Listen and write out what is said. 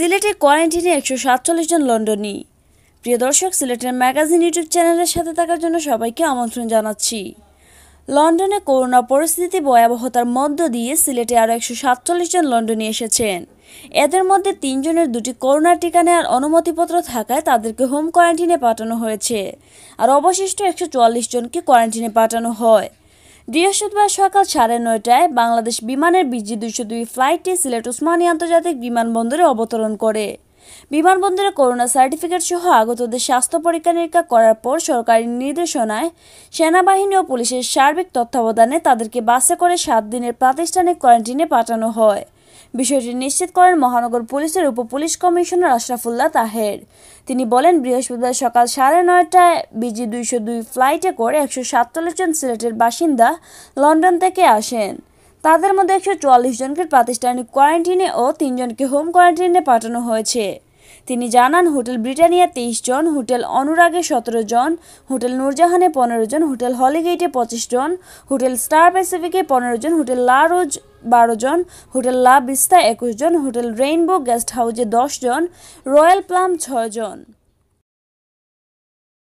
সিলেটে কোয়ারেন্টিনে একশো সাতচল্লিশ জন লন্ডনী প্রিয় দর্শক সিলেটের ম্যাগাজিন ইউটিউব চ্যানেলের সাথে থাকার জন্য সবাইকে আমন্ত্রণ জানাচ্ছি লন্ডনে করোনা পরিস্থিতি ভয়াবহতার মধ্য দিয়ে সিলেটে আরও একশো সাতচল্লিশ জন লন্ডনী এসেছেন এদের মধ্যে তিনজনের দুটি করোনা টিকা নেওয়ার অনুমতিপত্র থাকায় তাদেরকে হোম কোয়ারেন্টিনে পাঠানো হয়েছে আর অবশিষ্ট একশো চুয়াল্লিশ জনকে কোয়ারেন্টিনে পাঠানো হয় বৃহস্পতিবার সকাল সাড়ে নয়টায় বাংলাদেশ বিমানের বিজি দুইশো দুই ফ্লাইটটি সিলেট উসমানী আন্তর্জাতিক বিমানবন্দরে অবতরণ করে বিমানবন্দরে করোনা সার্টিফিকেট সহ আগতদের স্বাস্থ্য পরীক্ষা নিরীক্ষা করার পর সরকারি নির্দেশনায় সেনাবাহিনী ও পুলিশের সার্বিক তত্ত্বাবধানে তাদেরকে বাসে করে সাত দিনের প্রাতিষ্ঠানিক কোয়ারেন্টিনে পাঠানো হয় বিষয়টি নিশ্চিত করেন মহানগর পুলিশের উপপুলিশ কমিশনার আশরাফুল্লাহ তাহের তিনি বলেন বৃহস্পতিবার সকাল সাড়ে নয়টায় বিজি দুইশো দুই ফ্লাইটে করে একশো সাতচল্লিশ জন সিলেটের বাসিন্দা লন্ডন থেকে আসেন তাদের মধ্যে একশো চুয়াল্লিশ জনকে প্রাতিষ্ঠানিক কোয়ারেন্টিনে ও তিনজনকে হোম কোয়ারেন্টিনে পাঠানো হয়েছে তিনি জানান হোটেল ব্রিটানিয়া তেইশ জন হোটেল অনুরাগে সতেরো জন হোটেল নূরজাহানে পনেরো জন হোটেল হলিগেটে পঁচিশ জন হোটেল স্টার প্যাসিফিকে পনেরো জন হোটেল লারোজ বারো জন হোটেল লা বিস্তা একুশ জন হোটেল রেইনবো গেস্ট হাউজে দশ জন রয়্যাল প্লাম ছয় জন